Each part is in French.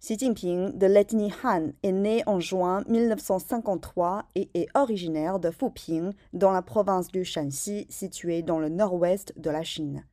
Xi Jinping, de l'ethnie Han, est né en juin 1953 et est originaire de Fuping, dans la province du Shanxi, située dans le nord-ouest de la Chine.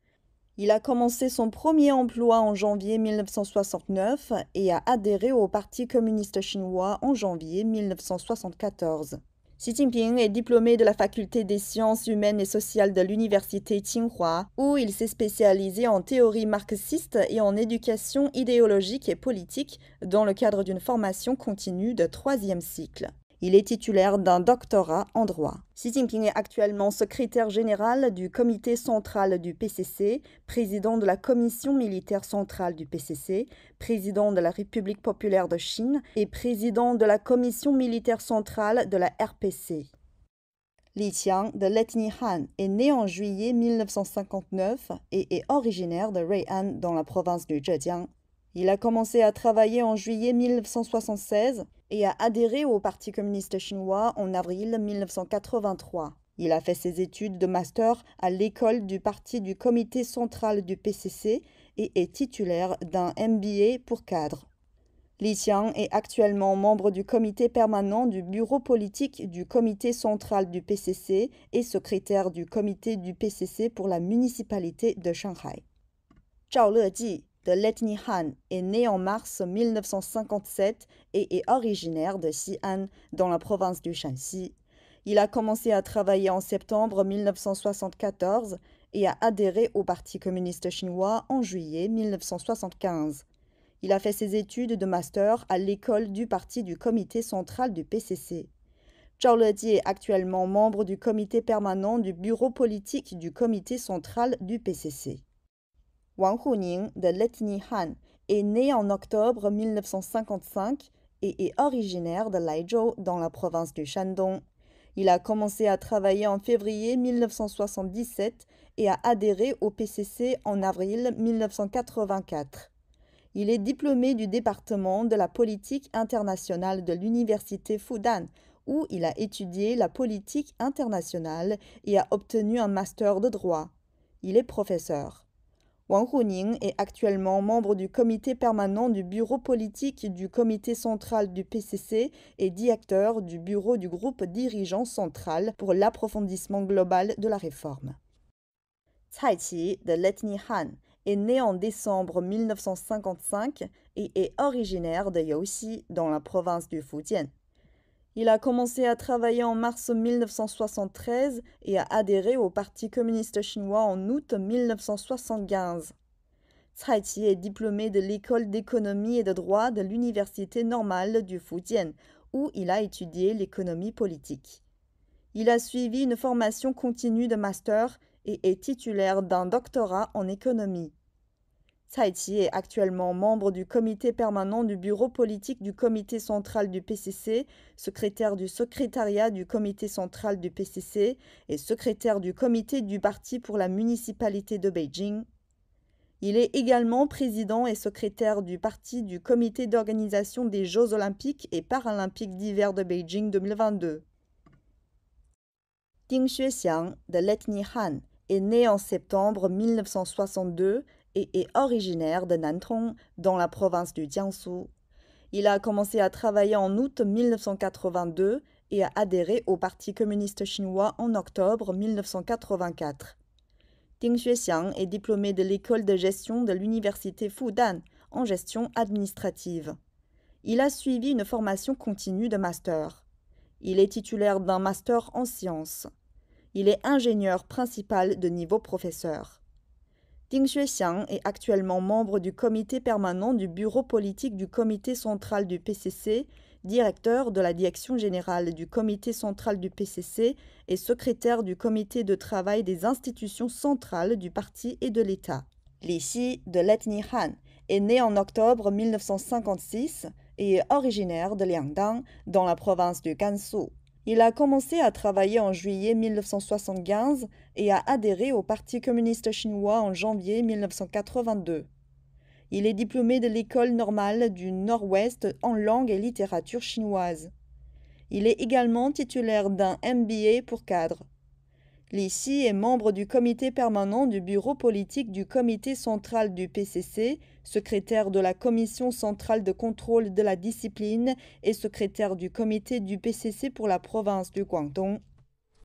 Il a commencé son premier emploi en janvier 1969 et a adhéré au Parti communiste chinois en janvier 1974. Xi Jinping est diplômé de la faculté des sciences humaines et sociales de l'université Tsinghua, où il s'est spécialisé en théorie marxiste et en éducation idéologique et politique dans le cadre d'une formation continue de troisième cycle. Il est titulaire d'un doctorat en droit. Xi Jinping est actuellement secrétaire général du comité central du PCC, président de la commission militaire centrale du PCC, président de la République populaire de Chine et président de la commission militaire centrale de la RPC. Li Qiang, de Letnihan Han, est né en juillet 1959 et est originaire de Rayan dans la province du Zhejiang, il a commencé à travailler en juillet 1976 et a adhéré au Parti communiste chinois en avril 1983. Il a fait ses études de master à l'école du parti du comité central du PCC et est titulaire d'un MBA pour cadre. Li Xiang est actuellement membre du comité permanent du bureau politique du comité central du PCC et secrétaire du comité du PCC pour la municipalité de Shanghai. Zhao Leji de l'ethnie Han est né en mars 1957 et est originaire de Xi'an, dans la province du Shanxi. Il a commencé à travailler en septembre 1974 et a adhéré au Parti communiste chinois en juillet 1975. Il a fait ses études de master à l'école du parti du comité central du PCC. Zhao est actuellement membre du comité permanent du bureau politique du comité central du PCC. Wang Huning de l'ethnie Han est né en octobre 1955 et est originaire de Laizhou dans la province du Shandong. Il a commencé à travailler en février 1977 et a adhéré au PCC en avril 1984. Il est diplômé du département de la politique internationale de l'université Fudan, où il a étudié la politique internationale et a obtenu un master de droit. Il est professeur. Wang Huning est actuellement membre du comité permanent du bureau politique du comité central du PCC et directeur du bureau du groupe dirigeant central pour l'approfondissement global de la réforme. Tsai Qi de Letni Han est né en décembre 1955 et est originaire de Yaoxi dans la province du Fujian. Il a commencé à travailler en mars 1973 et a adhéré au Parti communiste chinois en août 1975. Tsai Qi est diplômé de l'école d'économie et de droit de l'université normale du Fujian, où il a étudié l'économie politique. Il a suivi une formation continue de master et est titulaire d'un doctorat en économie. Qi est actuellement membre du comité permanent du bureau politique du comité central du PCC, secrétaire du secrétariat du comité central du PCC et secrétaire du comité du parti pour la municipalité de Beijing. Il est également président et secrétaire du parti du comité d'organisation des Jeux olympiques et paralympiques d'hiver de Beijing 2022. Ding Xuexiang, de l'ethnie Han, est né en septembre 1962 et est originaire de Nantong, dans la province du Jiangsu. Il a commencé à travailler en août 1982 et a adhéré au Parti communiste chinois en octobre 1984. Ding Xuexiang est diplômé de l'école de gestion de l'université Fudan en gestion administrative. Il a suivi une formation continue de master. Il est titulaire d'un master en sciences. Il est ingénieur principal de niveau professeur. Ding Xuexiang est actuellement membre du comité permanent du bureau politique du comité central du PCC, directeur de la direction générale du comité central du PCC et secrétaire du comité de travail des institutions centrales du parti et de l'État. Li de l'ethnie Han, est né en octobre 1956 et est originaire de Liangdang, dans la province du Gansu. Il a commencé à travailler en juillet 1975 et a adhéré au Parti communiste chinois en janvier 1982. Il est diplômé de l'école normale du Nord-Ouest en langue et littérature chinoise. Il est également titulaire d'un MBA pour cadre. Xi est membre du comité permanent du bureau politique du comité central du PCC, secrétaire de la commission centrale de contrôle de la discipline et secrétaire du comité du PCC pour la province du Guangdong.